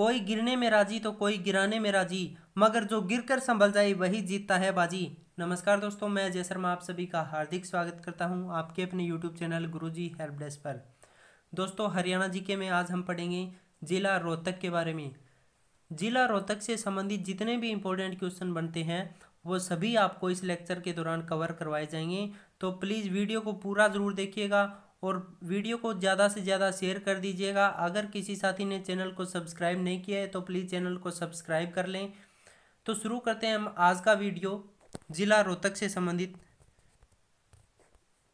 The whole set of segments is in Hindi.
कोई गिरने में राजी तो कोई गिराने में राजी मगर जो गिरकर संभल जाए वही जीतता है बाजी नमस्कार दोस्तों मैं जय शर्मा आप सभी का हार्दिक स्वागत करता हूं आपके अपने YouTube channel Guruji help desk पर दोस्तों हरियाणा जीके में आज हम पढ़ेंगे जिला रोहतक के बारे में जिला रोहतक से संबंधित जितने भी इम्पोर्टेंट क्वेश्चन बनते हैं वो सभी आपको इस लेक्चर के दौरान कवर करवाए जाएंगे तो प्लीज़ वीडियो को पूरा ज़रूर देखिएगा और वीडियो को ज़्यादा से ज़्यादा शेयर कर दीजिएगा अगर किसी साथी ने चैनल को सब्सक्राइब नहीं किया है तो प्लीज़ चैनल को सब्सक्राइब कर लें तो शुरू करते हैं हम आज का वीडियो ज़िला रोहतक से संबंधित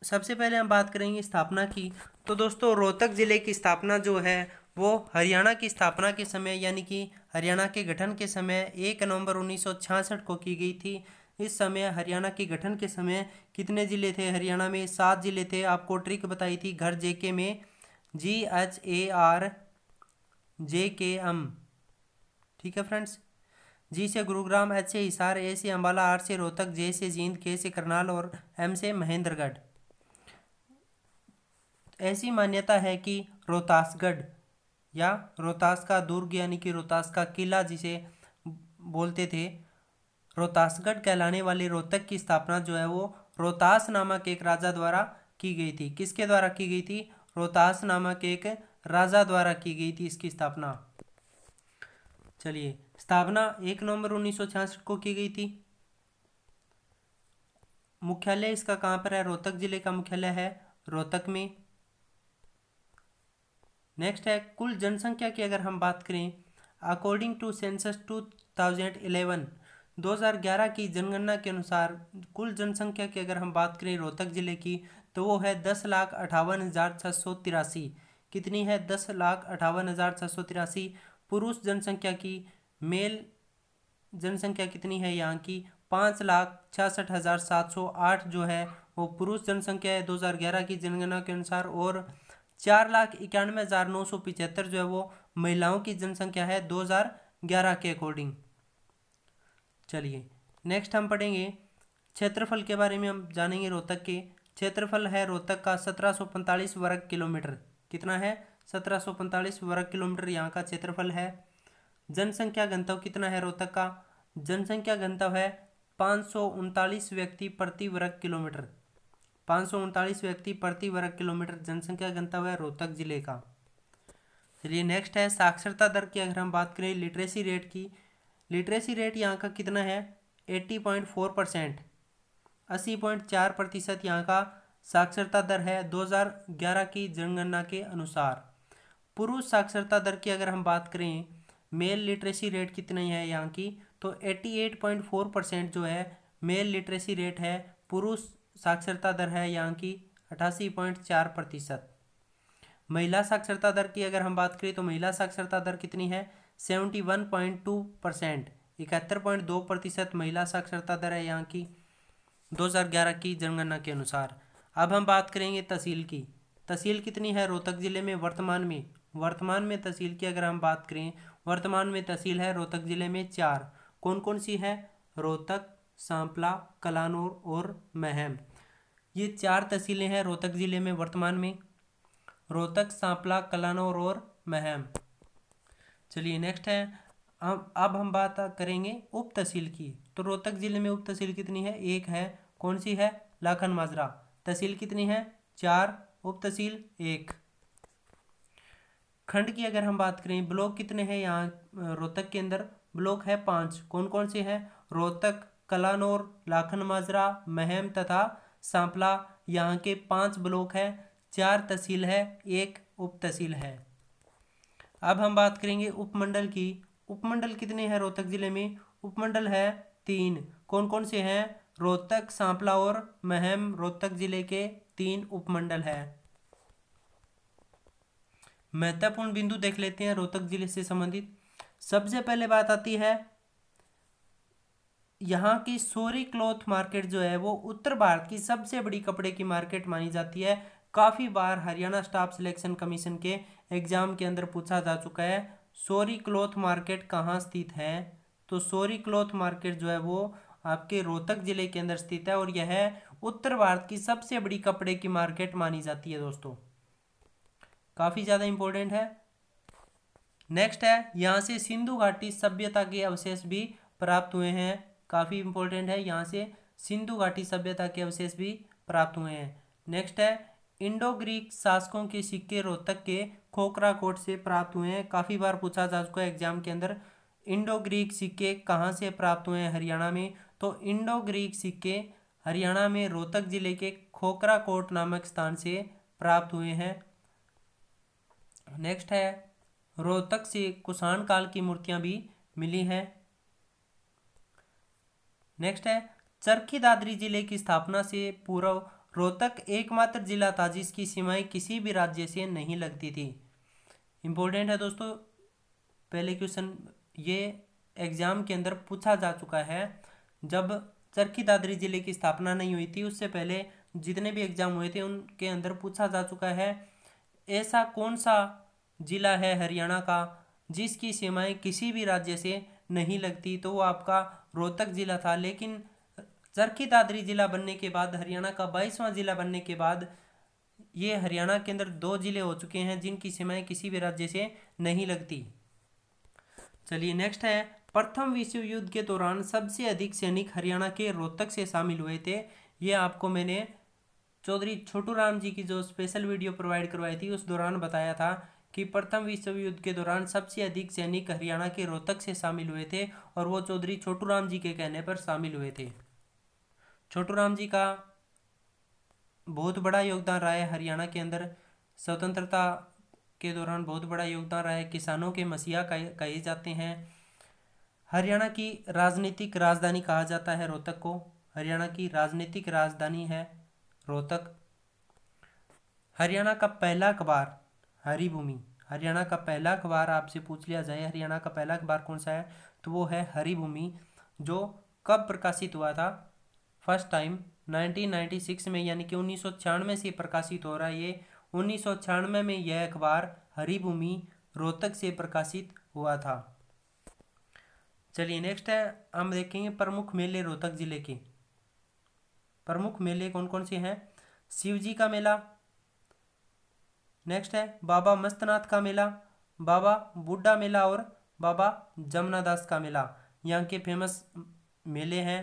सबसे पहले हम बात करेंगे स्थापना की तो दोस्तों रोहतक ज़िले की स्थापना जो है वो हरियाणा की स्थापना के समय यानी कि हरियाणा के गठन के समय एक नवंबर उन्नीस को की गई थी इस समय हरियाणा के गठन के समय कितने ज़िले थे हरियाणा में सात ज़िले थे आपको ट्रिक बताई थी घर जेके में जी एच ए आर जे के एम ठीक है फ्रेंड्स जी से गुरुग्राम एच से हिसार ए से अम्बाला आर से रोहतक जे से जींद के से करनाल और एम से महेंद्रगढ़ ऐसी मान्यता है कि रोहतासगढ़ या रोहतास का दुर्ग यानी कि रोहतास का किला जिसे बोलते थे रोहतासगढ़ कहलाने वाले रोहतक की स्थापना जो है वो रोहतास नामक एक राजा द्वारा की गई थी किसके द्वारा की गई थी रोहतास नामक एक राजा द्वारा की गई थी इसकी स्थापना चलिए स्थापना एक नवंबर उन्नीस को की गई थी मुख्यालय इसका कहाँ पर है रोहतक जिले का मुख्यालय है रोहतक में नेक्स्ट है कुल जनसंख्या की अगर हम बात करें अकॉर्डिंग टू सेंसस 2011 2011 की जनगणना के अनुसार कुल जनसंख्या की अगर हम बात करें रोहतक ज़िले की तो वो है दस लाख अठावन हज़ार छः सौ तिरासी कितनी है दस लाख अठावन हज़ार छः सौ तिरासी पुरुष जनसंख्या की मेल जनसंख्या कितनी है यहाँ की पाँच लाख छियासठ हज़ार सात सौ आठ जो है वो पुरुष जनसंख्या है 2011 की जनगणना के अनुसार और चार लाख इक्यानवे हज़ार नौ सौ पिचहत्तर जो है वो महिलाओं की जनसंख्या है 2011 के अकॉर्डिंग चलिए नेक्स्ट हम पढ़ेंगे क्षेत्रफल के बारे में हम जानेंगे रोहतक के क्षेत्रफल है रोहतक का सत्रह वर्ग किलोमीटर कितना है सत्रह वर्ग किलोमीटर यहाँ का क्षेत्रफल है जनसंख्या घनत्व कितना है रोहतक का जनसंख्या घनत्व है पाँच व्यक्ति प्रति वर्ग किलोमीटर पाँच व्यक्ति प्रति वर्ग किलोमीटर जनसंख्या घनत्व है रोहतक जिले का चलिए नेक्स्ट है साक्षरता दर की अगर हम बात करें लिटरेसी रेट की लिटरेसी रेट यहाँ का कितना है एट्टी पॉइंट फोर परसेंट अस्सी पॉइंट चार प्रतिशत यहाँ का साक्षरता दर है 2011 की जनगणना के अनुसार पुरुष साक्षरता दर की अगर हम बात करें मेल लिटरेसी रेट कितनी है यहाँ की तो 88.4 परसेंट जो है मेल लिटरेसी रेट है पुरुष साक्षरता दर है यहाँ की चार प्रतिशत महिला साक्षरता दर की अगर हम बात करें तो महिला साक्षरता दर कितनी है seventy one point two percent इकहत्तर पॉइंट दो प्रतिशत महिला साक्षरता दर है यहाँ की दो हज़ार ग्यारह की जनगणना के अनुसार अब हम बात करेंगे तहसील की तहसील कितनी है रोहतक ज़िले में वर्तमान में वर्तमान में तहसील की अगर हम बात करें वर्तमान में तहसील है रोहतक ज़िले में चार कौन कौन सी है रोहतक सांपला कलानूर और महम ये चार तहसीलें हैं रोहतक ज़िले में वर्तमान में रोहतक सांपला कलानौर और महम चलिए नेक्स्ट है हम अब हम बात करेंगे उप तहसील की तो रोहतक ज़िले में उप तहसील कितनी है एक है कौन सी है लाखन माजरा तहसील कितनी है चार उप तहसील एक खंड की अगर हम बात करें ब्लॉक कितने हैं यहाँ रोहतक के अंदर ब्लॉक है पाँच कौन कौन से हैं रोहतक कलानौर लाखन माजरा महम तथा सांपला यहाँ के पांच ब्लॉक हैं चार तहसील है एक उप तहसील है अब हम बात करेंगे उपमंडल की उपमंडल कितने हैं रोहतक ज़िले में उपमंडल है तीन कौन कौन से हैं रोहतक सांपला और महम रोहतक ज़िले के तीन उपमंडल है महत्वपूर्ण बिंदु देख लेते हैं रोहतक ज़िले से संबंधित सबसे पहले बात आती है यहाँ की सोरी क्लॉथ मार्केट जो है वो उत्तर भारत की सबसे बड़ी कपड़े की मार्केट मानी जाती है काफ़ी बार हरियाणा स्टाफ सिलेक्शन कमीशन के एग्ज़ाम के अंदर पूछा जा चुका है सोरी क्लॉथ मार्केट कहाँ स्थित है तो सोरी क्लॉथ मार्केट जो है वो आपके रोहतक ज़िले के अंदर स्थित है और यह उत्तर भारत की सबसे बड़ी कपड़े की मार्केट मानी जाती है दोस्तों काफ़ी ज़्यादा इम्पोर्टेंट है नेक्स्ट है यहाँ से सिंधु घाटी सभ्यता के अवशेष भी प्राप्त हुए हैं काफ़ी इम्पोर्टेंट है यहाँ से सिंधु घाटी सभ्यता के अवशेष भी प्राप्त हुए हैं नेक्स्ट है इंडो ग्रीक शासकों के सिक्के रोहतक के खोखरा कोट से प्राप्त हुए हैं काफ़ी बार पूछा जा चुका है एग्जाम के अंदर इंडो ग्रीक सिक्के कहाँ से प्राप्त हुए हैं हरियाणा में तो इंडो ग्रीक सिक्के हरियाणा में रोहतक जिले के खोखरा कोट नामक स्थान से प्राप्त हुए हैं नेक्स्ट है रोहतक से कुषाण काल की मूर्तियां भी मिली हैं नेक्स्ट है चरखी दादरी जिले की स्थापना से पूर्व रोहतक एकमात्र जिला था जिसकी सीमाएं किसी भी राज्य से नहीं लगती थी इम्पोर्टेंट है दोस्तों पहले क्वेश्चन ये एग्जाम के अंदर पूछा जा चुका है जब चरखी दादरी जिले की स्थापना नहीं हुई थी उससे पहले जितने भी एग्जाम हुए थे उनके अंदर पूछा जा चुका है ऐसा कौन सा जिला है हरियाणा का जिसकी सीमाएं किसी भी राज्य से नहीं लगती तो वो आपका रोहतक जिला था लेकिन चरखी दादरी जिला बनने के बाद हरियाणा का बाईसवां जिला बनने के बाद ये हरियाणा के अंदर दो जिले हो चुके हैं जिनकी सीमाएं किसी भी राज्य से नहीं लगती चलिए नेक्स्ट है प्रथम विश्व युद्ध के दौरान सबसे अधिक सैनिक हरियाणा के रोहतक से शामिल हुए थे ये आपको मैंने चौधरी छोटू राम जी की जो स्पेशल वीडियो प्रोवाइड करवाई थी उस दौरान बताया था कि प्रथम विश्व युद्ध के दौरान सबसे अधिक सैनिक हरियाणा के रोहतक से शामिल हुए थे और वो चौधरी छोटू राम जी के कहने पर शामिल हुए थे छोटू राम जी का बहुत बड़ा योगदान रहा है हरियाणा के अंदर स्वतंत्रता के दौरान बहुत बड़ा योगदान रहा है किसानों के मसीहा कहे जाते हैं हरियाणा की राजनीतिक राजधानी कहा जाता है रोहतक को हरियाणा की राजनीतिक राजधानी है रोहतक हरियाणा का पहला अखबार हरिभूमि हरियाणा का पहला अखबार आपसे पूछ लिया जाए हरियाणा का पहला अखबार कौन सा है तो वो है हरिभूमि जो कब प्रकाशित हुआ था फर्स्ट टाइम 1996 में यानी कि उन्नीस से प्रकाशित हो रहा है ये उन्नीस में यह अखबार हरिभूमि रोहतक से प्रकाशित हुआ था चलिए नेक्स्ट है हम देखेंगे प्रमुख मेले रोहतक जिले के प्रमुख मेले कौन कौन से हैं शिव जी का मेला नेक्स्ट है बाबा मस्तनाथ का मेला बाबा बुड्ढा मेला और बाबा जमुना का मेला यहाँ के फेमस मेले हैं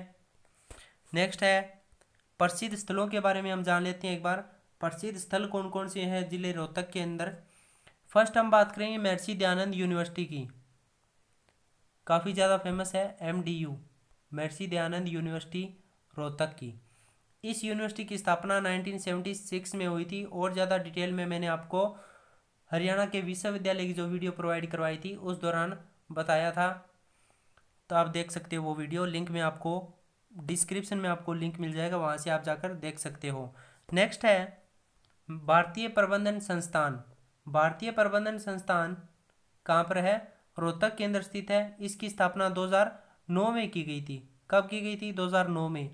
नेक्स्ट है प्रसिद्ध स्थलों के बारे में हम जान लेते हैं एक बार प्रसिद्ध स्थल कौन कौन से हैं जिले रोहतक के अंदर फर्स्ट हम बात करेंगे महर्षि दयानंद यूनिवर्सिटी की काफ़ी ज़्यादा फेमस है एम डी यू महर्षि दयानंद यूनिवर्सिटी रोहतक की इस यूनिवर्सिटी की स्थापना 1976 में हुई थी और ज़्यादा डिटेल में मैंने आपको हरियाणा के विश्वविद्यालय की जो वीडियो प्रोवाइड करवाई थी उस दौरान बताया था तो आप देख सकते हो वो वीडियो लिंक मैं आपको डिस्क्रिप्शन में आपको लिंक मिल जाएगा वहाँ से आप जाकर देख सकते हो नेक्स्ट है भारतीय प्रबंधन संस्थान भारतीय प्रबंधन संस्थान कहाँ पर है रोहतक केंद्र स्थित है इसकी स्थापना 2009 में की गई थी कब की गई थी 2009 में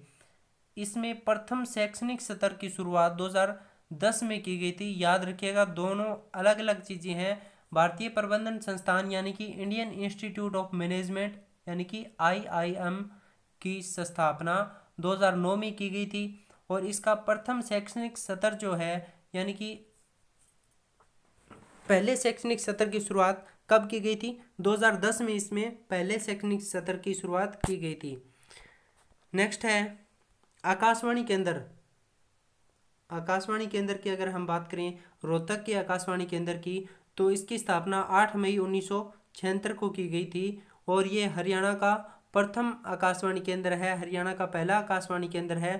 इसमें प्रथम शैक्षणिक सत्र की शुरुआत 2010 में की गई थी याद रखिएगा दोनों अलग अलग चीज़ें हैं भारतीय प्रबंधन संस्थान यानी कि इंडियन इंस्टीट्यूट ऑफ मैनेजमेंट यानी कि आई आई एम की स्थापना 2009 में की गई थी और इसका प्रथम शैक्षणिक सत्र जो है यानी कि पहले शैक्षणिक सत्र की शुरुआत कब की गई थी 2010 में इसमें पहले शैक्षणिक सत्र की शुरुआत की गई थी नेक्स्ट है आकाशवाणी केंद्र आकाशवाणी केंद्र की अगर हम बात करें रोहतक के आकाशवाणी केंद्र की तो इसकी स्थापना 8 मई उन्नीस को की गई थी और ये हरियाणा का प्रथम आकाशवाणी केंद्र है हरियाणा का पहला आकाशवाणी केंद्र है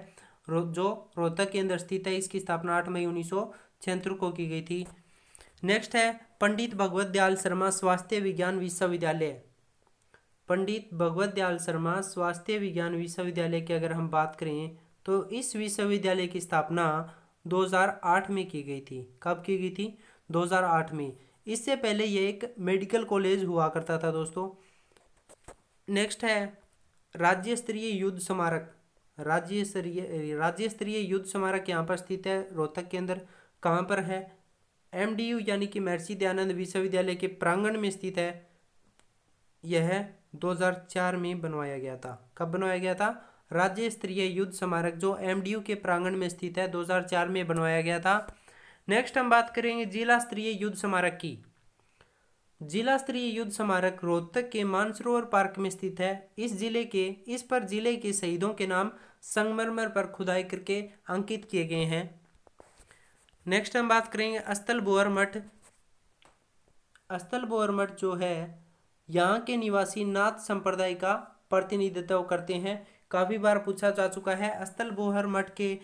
रो, जो रोहतक के अंदर स्थित है इसकी स्थापना आठ मई उन्नीस को की गई थी नेक्स्ट है पंडित भगवत दयाल शर्मा स्वास्थ्य विज्ञान विश्वविद्यालय पंडित भगवत दयाल शर्मा स्वास्थ्य विज्ञान विश्वविद्यालय की अगर हम बात करें तो इस विश्वविद्यालय की स्थापना 2008 में की गई थी कब की गई थी 2008 में इससे पहले यह एक मेडिकल कॉलेज हुआ करता था दोस्तों नेक्स्ट है राज्य स्तरीय युद्ध स्मारक राज्य स्तरीय राज्य स्तरीय युद्ध स्मारक यहाँ पर स्थित है रोहतक के अंदर कहाँ पर है एम डी यू यानी कि महर्षि दयानंद विश्वविद्यालय के प्रांगण में स्थित है यह 2004 में बनवाया गया था कब बनवाया गया था राज्य स्तरीय युद्ध स्मारक जो एम डी यू के प्रांगण में स्थित है 2004 में बनवाया गया था नेक्स्ट हम बात करेंगे जिला स्तरीय युद्ध स्मारक की जिला स्तरीय युद्ध स्मारक रोहतक के मानसरोवर पार्क में स्थित है इस जिले के इस पर जिले के शहीदों के नाम संगमरमर पर खुदाई करके अंकित किए गए हैं नेक्स्ट हम बात करेंगे अस्थल बोअर मठ अस्तल बोअर मठ जो है यहाँ के निवासी नाथ संप्रदाय का प्रतिनिधित्व करते हैं काफ़ी बार पूछा जा चुका है अस्तल बोहर मठ के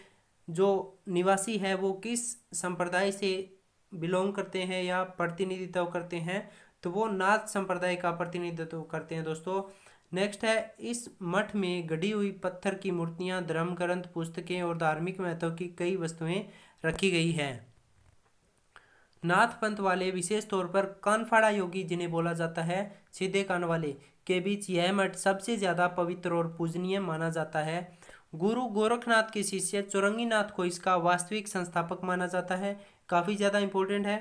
जो निवासी है वो किस संप्रदाय से बिलोंग करते हैं या प्रतिनिधित्व करते हैं तो वो नाथ संप्रदाय का प्रतिनिधित्व करते हैं दोस्तों नेक्स्ट है इस मठ में गढ़ी हुई पत्थर की मूर्तियां धर्म ग्रंथ पुस्तकें और धार्मिक महत्व की कई वस्तुएं रखी गई हैं नाथ पंथ वाले विशेष तौर पर कानफाड़ा योगी जिन्हें बोला जाता है सीधे कान वाले के बीच यह मठ सबसे ज़्यादा पवित्र और पूजनीय माना जाता है गुरु गोरखनाथ के शिष्य चौरंगीनाथ को इसका वास्तविक संस्थापक माना जाता है काफ़ी ज़्यादा इंपॉर्टेंट है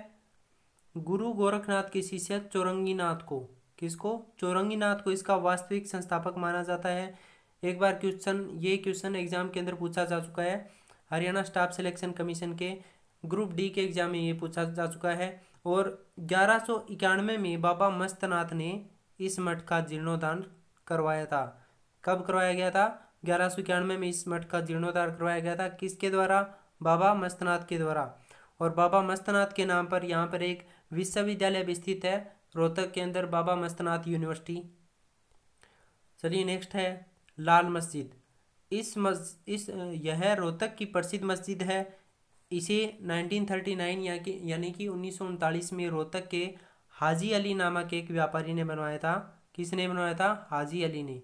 गुरु गोरखनाथ के शिष्य चौरंगीनाथ को किसको चौरंगीनाथ को इसका वास्तविक संस्थापक माना जाता है एक बार क्वेश्चन ये क्वेश्चन एग्जाम के अंदर पूछा जा चुका है हरियाणा स्टाफ सिलेक्शन कमीशन के ग्रुप डी के एग्जाम में ये पूछा जा चुका है और ग्यारह में बाबा मस्तनाथ ने इस मठ का जीर्णोद्धार करवाया था कब करवाया गया था ग्यारह में इस मठ का जीर्णोद्धार करवाया गया था किसके द्वारा बाबा मस्तनाथ के द्वारा और बाबा मस्तनाथ के नाम पर यहाँ पर एक विश्वविद्यालय स्थित है रोहतक के अंदर बाबा मस्तनाथ यूनिवर्सिटी चलिए नेक्स्ट है लाल मस्जिद इस मस्जिद इस यह रोहतक की प्रसिद्ध मस्जिद है इसे 1939 या कि यानी कि उन्नीस में रोहतक के हाजी अली नामक एक व्यापारी ने बनवाया था किसने बनवाया था हाजी अली ने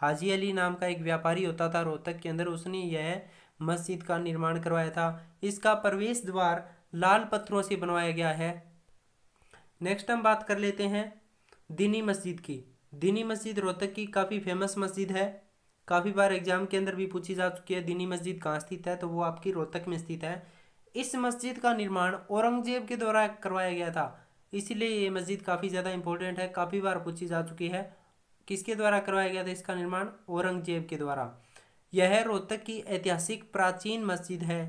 हाजी अली नाम का एक व्यापारी होता था रोहतक के अंदर उसने यह मस्जिद का निर्माण करवाया था इसका प्रवेश द्वार लाल पत्थरों से बनवाया गया है नेक्स्ट हम बात कर लेते हैं दिनी मस्जिद की दिनी मस्जिद रोहतक की काफ़ी फेमस मस्जिद है काफ़ी बार एग्जाम के अंदर भी पूछी जा चुकी है दिनी मस्जिद कहाँ स्थित है तो वो आपकी रोहतक में स्थित है इस मस्जिद का निर्माण औरंगजेब के द्वारा करवाया गया था इसीलिए ये मस्जिद काफ़ी ज़्यादा इंपॉर्टेंट है काफ़ी बार पूछी जा चुकी है किसके द्वारा करवाया गया था इसका निर्माण औरंगजेब के द्वारा यह रोहतक की ऐतिहासिक प्राचीन मस्जिद है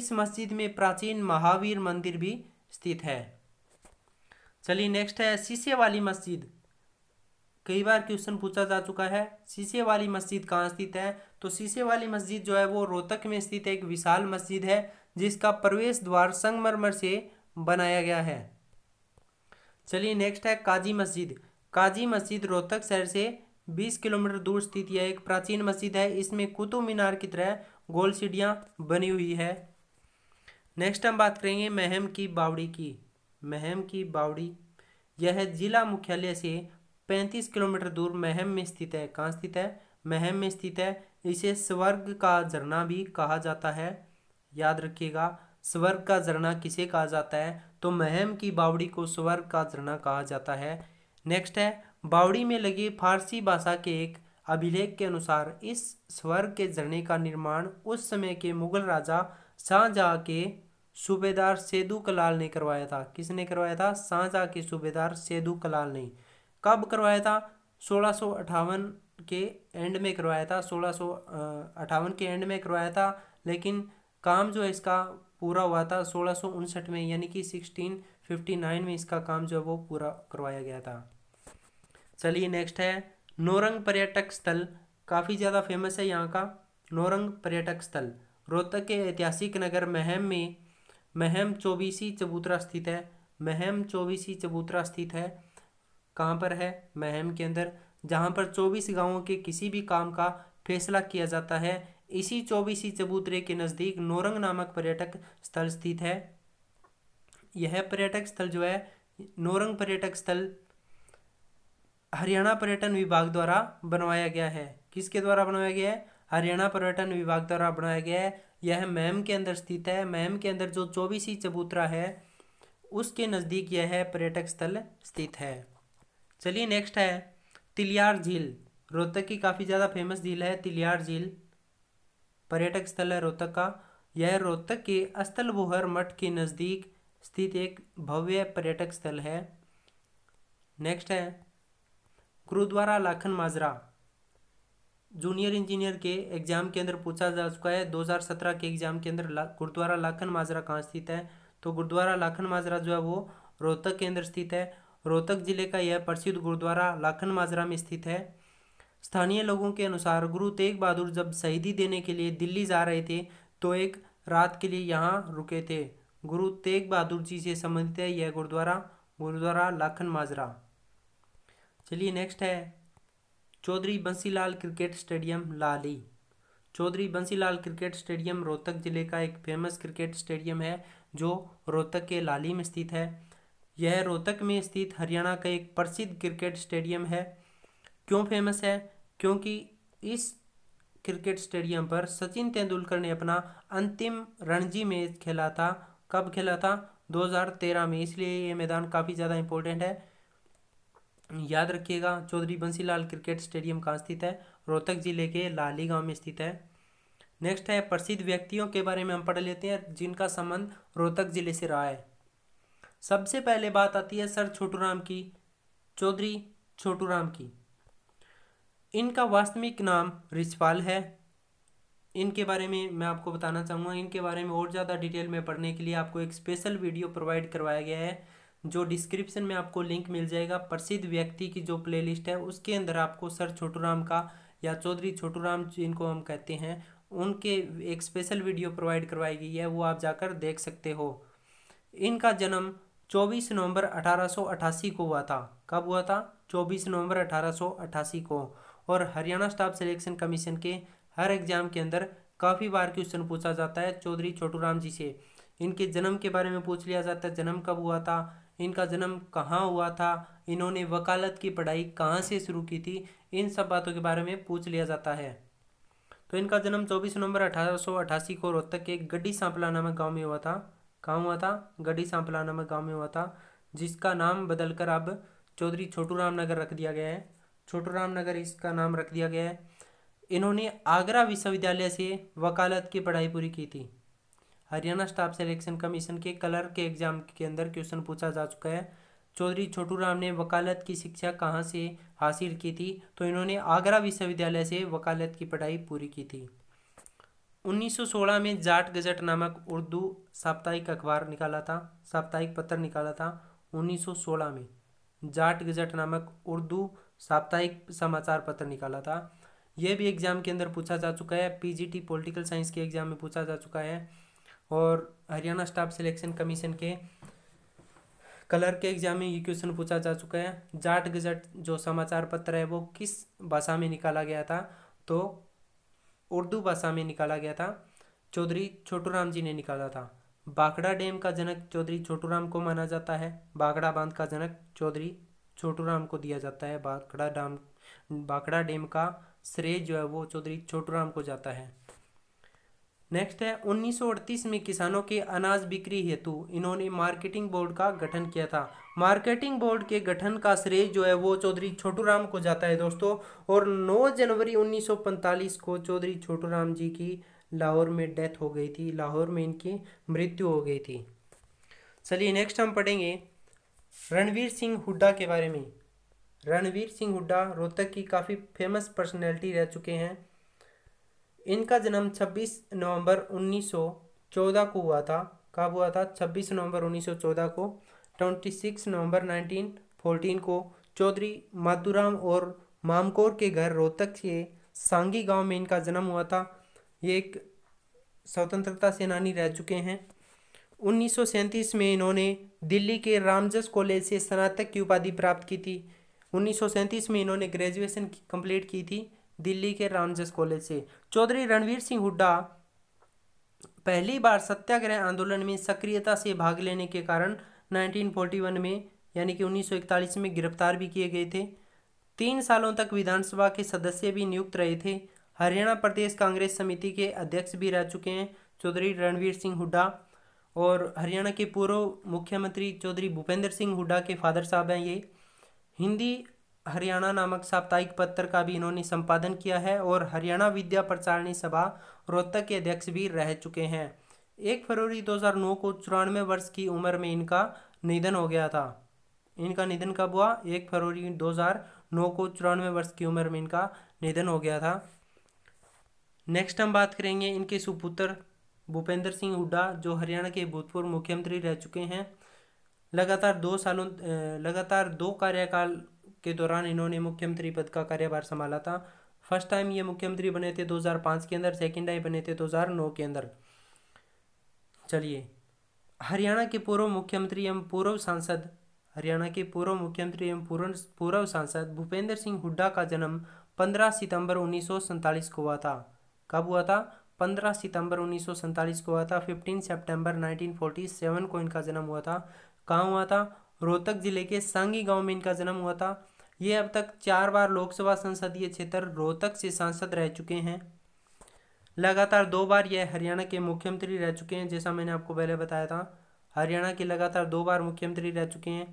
इस मस्जिद में प्राचीन महावीर मंदिर भी स्थित है चलिए नेक्स्ट है शीशे वाली मस्जिद कई बार क्वेश्चन पूछा जा चुका है शीशे वाली मस्जिद कहाँ स्थित है तो शीशे वाली मस्जिद जो है वो रोहतक में स्थित एक विशाल मस्जिद है जिसका प्रवेश द्वार संगमरमर से बनाया गया है चलिए नेक्स्ट है काजी मस्जिद काजी मस्जिद रोहतक शहर से 20 किलोमीटर दूर स्थित यह एक प्राचीन मस्जिद है इसमें कुतुब मीनार की तरह गोल सीढ़ियाँ बनी हुई है नेक्स्ट हम बात करेंगे महम की बावड़ी की महम की बावड़ी यह जिला मुख्यालय से 35 किलोमीटर दूर महम में स्थित है कहाँ स्थित है महम में स्थित है इसे स्वर्ग का झरना भी कहा जाता है याद रखिएगा स्वर्ग का झरना किसे कहा जाता है तो महम की बावड़ी को स्वर्ग का झरना कहा जाता है नेक्स्ट है बावड़ी में लगे फारसी भाषा के एक अभिलेख के अनुसार इस स्वर्ग के झरने का निर्माण उस समय के मुगल राजा शाहजहाँ के सूबेदार सेदू कलाल ने करवाया था किसने करवाया था शाहजहाँ के सूबेदार सेदू कलाल ने कब करवाया था सोलह के एंड में करवाया था सोलह के एंड में करवाया था लेकिन काम जो है इसका पूरा हुआ था सोलह में यानी कि सिक्सटीन फिफ्टी नाइन में इसका काम जो है वो पूरा करवाया गया था चलिए नेक्स्ट है नोरंग पर्यटक स्थल काफ़ी ज़्यादा फेमस है यहाँ का नोरंग पर्यटक स्थल रोहतक के ऐतिहासिक नगर महम में महम चौबीसी चबूतरा स्थित है महम चौबीसी चबूतरा स्थित है कहाँ पर है महम के अंदर जहाँ पर चौबीस गांवों के किसी भी काम का फैसला किया जाता है इसी चौबीसी चबूतरे के नज़दीक नोरंग नामक पर्यटक स्थल स्थित है यह पर्यटक स्थल जो है नोरंग पर्यटक स्थल हरियाणा पर्यटन विभाग द्वारा बनवाया गया है किसके द्वारा बनवाया गया है हरियाणा पर्यटन विभाग द्वारा बनाया गया है यह मैम के अंदर स्थित है मैम के अंदर जो चौबीसी चबूतरा है उसके नज़दीक यह पर्यटक स्थल स्थित है चलिए नेक्स्ट है तिलियार झील रोहतक की काफ़ी ज़्यादा फेमस झील है तिलियार झील पर्यटक स्थल है रोहतक का यह रोहतक के अस्थल बोहर मठ के नज़दीक स्थित एक भव्य पर्यटक स्थल है नेक्स्ट है गुरुद्वारा लाखन माजरा जूनियर इंजीनियर के एग्जाम के अंदर पूछा जा चुका है 2017 के एग्जाम के अंदर गुरुद्वारा लाखन माजरा कहाँ स्थित है तो गुरुद्वारा लाखन माजरा जो है वो रोहतक के अंदर स्थित है रोहतक जिले का यह प्रसिद्ध गुरुद्वारा लाखन माजरा में स्थित है स्थानीय लोगों के अनुसार गुरु तेग बहादुर जब शहीदी देने के लिए दिल्ली जा रहे थे तो एक रात के लिए यहाँ रुके थे गुरु तेग बहादुर जी से संबंधित है यह गुरुद्वारा गुरुद्वारा लाखन माजरा चलिए नेक्स्ट है चौधरी बंसीलाल क्रिकेट स्टेडियम लाली चौधरी बंसीलाल क्रिकेट स्टेडियम रोहतक जिले का एक फेमस क्रिकेट स्टेडियम है जो रोहतक के लाली में स्थित है यह रोहतक में स्थित हरियाणा का एक प्रसिद्ध क्रिकेट स्टेडियम है क्यों फेमस है क्योंकि इस क्रिकेट स्टेडियम पर सचिन तेंदुलकर ने अपना अंतिम रणजी मैच खेला था कब खेला था 2013 में इसलिए ये मैदान काफ़ी ज़्यादा इंपॉर्टेंट है याद रखिएगा चौधरी बंसीलाल क्रिकेट स्टेडियम कहाँ स्थित है रोहतक जिले के लाली गांव में स्थित है नेक्स्ट है प्रसिद्ध व्यक्तियों के बारे में हम पढ़ लेते हैं जिनका संबंध रोहतक जिले से रहा है सबसे पहले बात आती है सर छोटू राम की चौधरी छोटूराम की इनका वास्तविक नाम रिछपाल है इनके बारे में मैं आपको बताना चाहूँगा इनके बारे में और ज़्यादा डिटेल में पढ़ने के लिए आपको एक स्पेशल वीडियो प्रोवाइड करवाया गया है जो डिस्क्रिप्शन में आपको लिंक मिल जाएगा प्रसिद्ध व्यक्ति की जो प्लेलिस्ट है उसके अंदर आपको सर छोटूराम का या चौधरी छोटूराम जिनको हम कहते हैं उनके एक स्पेशल वीडियो प्रोवाइड करवाई गई है वो आप जाकर देख सकते हो इनका जन्म 24 नवंबर 1888 को हुआ था कब हुआ था 24 नवंबर 1888 को और हरियाणा स्टाफ सिलेक्शन कमीशन के हर एग्जाम के अंदर काफ़ी बार क्वेश्चन पूछा जाता है चौधरी छोटूराम जी से इनके जन्म के बारे में पूछ लिया जाता है जन्म कब हुआ था इनका जन्म कहाँ हुआ था इन्होंने वकालत की पढ़ाई कहाँ से शुरू की थी इन सब बातों के बारे में पूछ लिया जाता है तो इनका जन्म 24 नवंबर अठारह को रोहतक के गड्डी सांपला नामक गाँव में हुआ था कहाँ हुआ था गड्डी सांपला नामक गाँव में हुआ था जिसका नाम बदलकर अब चौधरी छोटू राम नगर रख दिया गया है छोटू राम नगर इसका नाम रख दिया गया है इन्होंने आगरा विश्वविद्यालय से वकालत की पढ़ाई पूरी की थी हरियाणा स्टाफ सिलेक्शन कमीशन के कलर के एग्जाम के अंदर क्वेश्चन पूछा जा चुका है चौधरी छोटू राम ने वकालत की शिक्षा कहाँ से हासिल की थी तो इन्होंने आगरा विश्वविद्यालय से वकालत की पढ़ाई पूरी की थी 1916 में जाट गजट नामक उर्दू साप्ताहिक अखबार निकाला था साप्ताहिक पत्र निकाला था 1916 में जाट गजट नामक उर्दू साप्ताहिक समाचार पत्र निकाला था यह भी एग्जाम के अंदर पूछा जा चुका है पीजीटी पॉलिटिकल साइंस के एग्जाम में पूछा जा चुका है और हरियाणा स्टाफ सिलेक्शन कमीशन के कलर के एग्जाम में ये क्वेश्चन पूछा जा चुका है जाट गजट जो समाचार पत्र है वो किस भाषा में निकाला गया था तो उर्दू भाषा में निकाला गया था चौधरी राम जी ने निकाला था बागड़ा डैम का जनक चौधरी छोटूराम को माना जाता है बाघड़ा बांध का जनक चौधरी राम को दिया जाता है बाखड़ा डाम बाखड़ा डैम का श्रेय जो है वो चौधरी राम को जाता है नेक्स्ट है 1938 में किसानों के अनाज बिक्री हेतु इन्होंने मार्केटिंग बोर्ड का गठन किया था मार्केटिंग बोर्ड के गठन का श्रेय जो है वो चौधरी छोटू राम को जाता है दोस्तों और 9 जनवरी 1945 को चौधरी छोटू राम जी की लाहौर में डेथ हो गई थी लाहौर में इनकी मृत्यु हो गई थी चलिए नेक्स्ट हम पढ़ेंगे रणवीर सिंह हुड्डा के बारे में रणवीर सिंह हुड्डा रोहतक की काफ़ी फेमस पर्सनैलिटी रह चुके हैं इनका जन्म 26 नवंबर 1914 को हुआ था कब हुआ था 26 नवंबर 1914 को 26 नवंबर 1914 को चौधरी माधुराम और मामकोर के घर रोहतक के सांगी गांव में इनका जन्म हुआ था ये एक स्वतंत्रता सेनानी रह चुके हैं उन्नीस में इन्होंने दिल्ली के रामजस कॉलेज से स्नातक की उपाधि प्राप्त की थी उन्नीस में इन्होंने ग्रेजुएशन कंप्लीट की थी दिल्ली के रामजस कॉलेज से चौधरी रणवीर सिंह हुड्डा पहली बार सत्याग्रह आंदोलन में सक्रियता से भाग लेने के कारण 1941 में यानी कि 1941 में गिरफ्तार भी किए गए थे तीन सालों तक विधानसभा के सदस्य भी नियुक्त रहे थे हरियाणा प्रदेश कांग्रेस समिति के अध्यक्ष भी रह चुके हैं चौधरी रणवीर सिंह हुड्डा और हरियाणा के पूर्व मुख्यमंत्री चौधरी भूपेंद्र सिंह हुड्डा के फादर साहब हैं ये हिंदी हरियाणा नामक साप्ताहिक पत्र का भी इन्होंने संपादन किया है और हरियाणा विद्या प्रचारणी सभा रोहतक के अध्यक्ष भी रह चुके हैं एक फरवरी 2009 को चौरानवे वर्ष की उम्र में इनका निधन हो गया था इनका निधन कब हुआ एक फरवरी 2009 को चौरानवे वर्ष की उम्र में इनका निधन हो गया था नेक्स्ट हम बात करेंगे इनके सुपुत्र भूपेंद्र सिंह हुड्डा जो हरियाणा के भूतपूर्व मुख्यमंत्री रह चुके हैं लगातार दो सालों लगातार दो कार्यकाल के दौरान इन्होंने मुख्यमंत्री पद का कार्यभार संभाला था फर्स्ट टाइम ये मुख्यमंत्री बने थे 2005 के अंदर सेकेंड टाइम बने थे 2009 के अंदर चलिए हरियाणा के पूर्व मुख्यमंत्री एवं पूर्व सांसद हरियाणा के पूर्व मुख्यमंत्री एवं पूर्व सांसद भूपेंद्र सिंह हुड्डा का जन्म 15 सितंबर उन्नीस को हुआ था कब हुआ था 15 सितंबर उन्नीस को हुआ था 15 सितंबर 1947 को इनका जन्म हुआ था कहाँ हुआ था रोहतक जिले के सांगी गांव में इनका जन्म हुआ था ये अब तक चार बार लोकसभा संसदीय क्षेत्र रोहतक से सांसद रह चुके हैं लगातार दो बार यह हरियाणा के मुख्यमंत्री रह चुके हैं जैसा मैंने आपको पहले बताया था हरियाणा के लगातार दो बार मुख्यमंत्री रह चुके हैं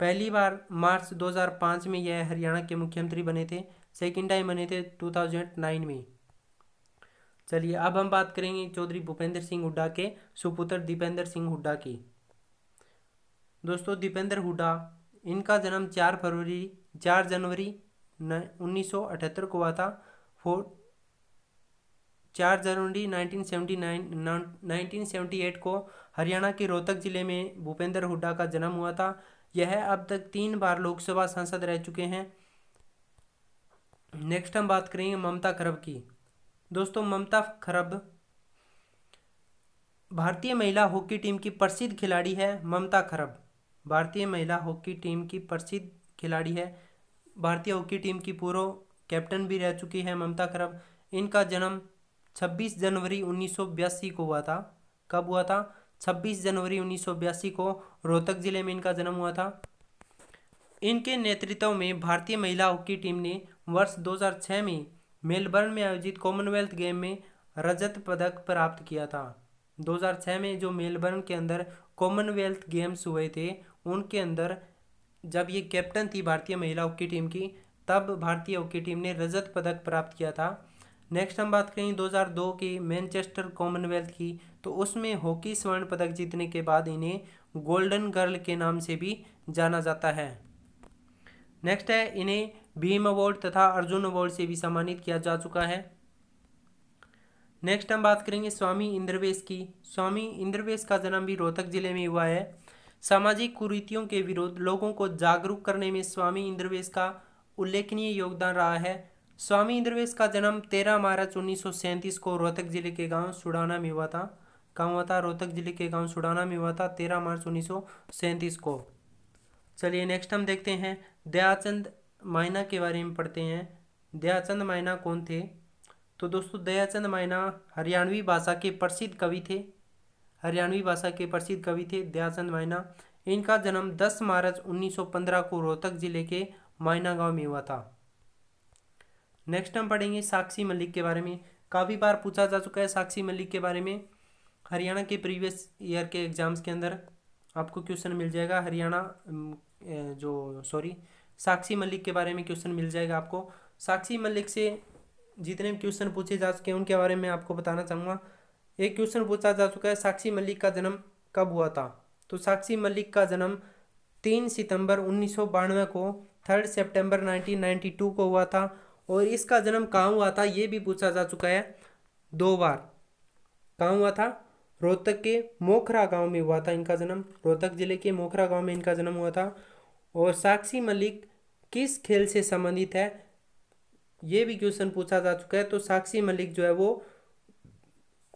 पहली बार मार्च 2005 में यह हरियाणा के मुख्यमंत्री बने थे सेकेंड टाइम बने थे 2009 में चलिए अब हम बात करेंगे चौधरी भूपेंद्र सिंह हुड्डा के सुपुत्र दीपेंद्र सिंह हुड्डा की दोस्तों दीपेंद्र हुड्डा इनका जन्म 4 फरवरी चार जनवरी उन्नीस सौ अठहत्तर को हुआ था फोर चार जनवरी 1979 एट को हरियाणा के रोहतक जिले में भूपेंद्र हुड्डा का जन्म हुआ था यह अब तक तीन बार लोकसभा सांसद रह चुके हैं नेक्स्ट हम बात करेंगे ममता खरब की दोस्तों ममता खरब भारतीय महिला हॉकी टीम की प्रसिद्ध खिलाड़ी है ममता खरब भारतीय महिला हॉकी टीम की प्रसिद्ध खिलाड़ी है भारतीय हॉकी टीम की पूर्व कैप्टन भी रह चुकी है ममता करब इनका जन्म 26 जनवरी उन्नीस को हुआ था कब हुआ था 26 जनवरी उन्नीस को रोहतक जिले में इनका जन्म हुआ था इनके नेतृत्व में भारतीय महिला हॉकी टीम ने वर्ष 2006 में मेलबर्न में आयोजित कॉमनवेल्थ गेम में रजत पदक प्राप्त किया था 2006 में जो मेलबर्न के अंदर कॉमनवेल्थ गेम्स हुए थे उनके अंदर जब ये कैप्टन थी भारतीय महिला हॉकी टीम की तब भारतीय हॉकी टीम ने रजत पदक प्राप्त किया था नेक्स्ट हम बात करें 2002 की मैनचेस्टर कॉमनवेल्थ की तो उसमें हॉकी स्वर्ण पदक जीतने के बाद इन्हें गोल्डन गर्ल के नाम से भी जाना जाता है नेक्स्ट है इन्हें भीम अवार्ड तथा अर्जुन अवार्ड से भी सम्मानित किया जा चुका है नेक्स्ट हम बात करेंगे स्वामी इंद्रवेश की स्वामी इंद्रवेश का जन्म भी रोहतक जिले में हुआ है सामाजिक कुरीतियों के विरुद्ध लोगों को जागरूक करने में स्वामी इंद्रवेश का उल्लेखनीय योगदान रहा है स्वामी इंद्रवेश का जन्म 13 मार्च उन्नीस को रोहतक जिले के गांव सुडाना में हुआ था कहाँ हुआ था रोहतक जिले के गांव सुडाना में हुआ था तेरह मार्च उन्नीस को चलिए नेक्स्ट हम देखते हैं दयाचंद मायना के बारे में पढ़ते हैं दयाचंद मायना कौन थे तो दोस्तों दयाचंद मायना हरियाणवी भाषा के प्रसिद्ध कवि थे हरियाणवी भाषा के प्रसिद्ध कवि थे दयाचंद मायना इनका जन्म 10 मार्च 1915 को रोहतक जिले के मायना गांव में हुआ था नेक्स्ट हम पढ़ेंगे साक्षी मलिक के बारे में काफ़ी बार पूछा जा चुका है साक्षी मलिक के बारे में हरियाणा के प्रीवियस ईयर के एग्जाम्स के अंदर आपको क्वेश्चन मिल जाएगा हरियाणा जो सॉरी साक्षी मलिक के बारे में क्वेश्चन मिल जाएगा आपको साक्षी मलिक से जितने क्वेश्चन पूछे जा चुके हैं उनके बारे में आपको बताना चाहूँगा एक क्वेश्चन पूछा जा चुका है साक्षी मलिक का जन्म कब हुआ था तो साक्षी मलिक का जन्म तीन सितंबर उन्नीस को थर्ड सितंबर 1992 को हुआ था और इसका जन्म कहाँ हुआ था ये भी पूछा जा चुका है दो बार कहाँ हुआ था रोहतक के मोखरा गांव में हुआ था इनका जन्म रोहतक जिले के मोखरा गांव में इनका जन्म हुआ था और साक्षी मलिक किस खेल से संबंधित है ये भी क्वेश्चन पूछा जा चुका है तो साक्षी मलिक जो है वो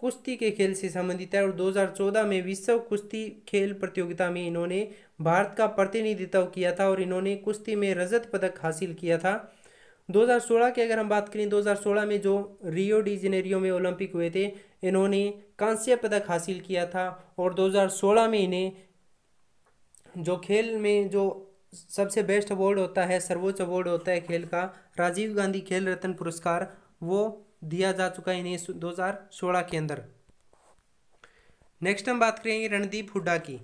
कुश्ती के खेल से संबंधित है और 2014 में विश्व कुश्ती खेल प्रतियोगिता में इन्होंने भारत का प्रतिनिधित्व किया था और इन्होंने कुश्ती में रजत पदक हासिल किया था 2016 की अगर हम बात करें 2016 में जो रियो डी जेनेरियो में ओलंपिक हुए थे इन्होंने कांस्य पदक हासिल किया था और 2016 में इन्हें जो खेल में जो सबसे बेस्ट अवार्ड होता है सर्वोच्च अवार्ड होता है खेल का राजीव गांधी खेल रत्न पुरस्कार वो दिया जा चुका है इन्हें सोलह के अंदर नेक्स्ट हम बात करेंगे रणदीप हुड्डा की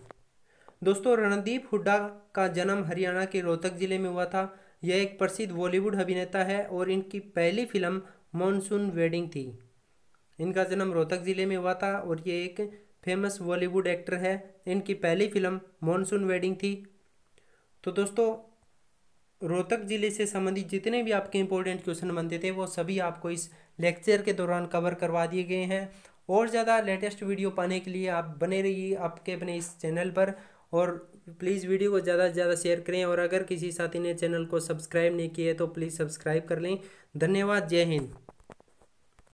दोस्तों रणदीप हुड्डा का जन्म हरियाणा के रोहतक ज़िले में हुआ था यह एक प्रसिद्ध बॉलीवुड अभिनेता है और इनकी पहली फिल्म मानसून वेडिंग थी इनका जन्म रोहतक ज़िले में हुआ था और ये एक फेमस बॉलीवुड एक्टर है इनकी पहली फिल्म मानसून वेडिंग थी तो दोस्तों रोहतक ज़िले से संबंधित जितने भी आपके इंपॉर्टेंट क्वेश्चन बनते थे वो सभी आपको इस लेक्चर के दौरान कवर करवा दिए गए हैं और ज़्यादा लेटेस्ट वीडियो पाने के लिए आप बने रहिए आपके अपने इस चैनल पर और प्लीज़ वीडियो को ज़्यादा से ज़्यादा शेयर करें और अगर किसी साथी ने चैनल को सब्सक्राइब नहीं किया है तो प्लीज़ सब्सक्राइब कर लें धन्यवाद जय हिंद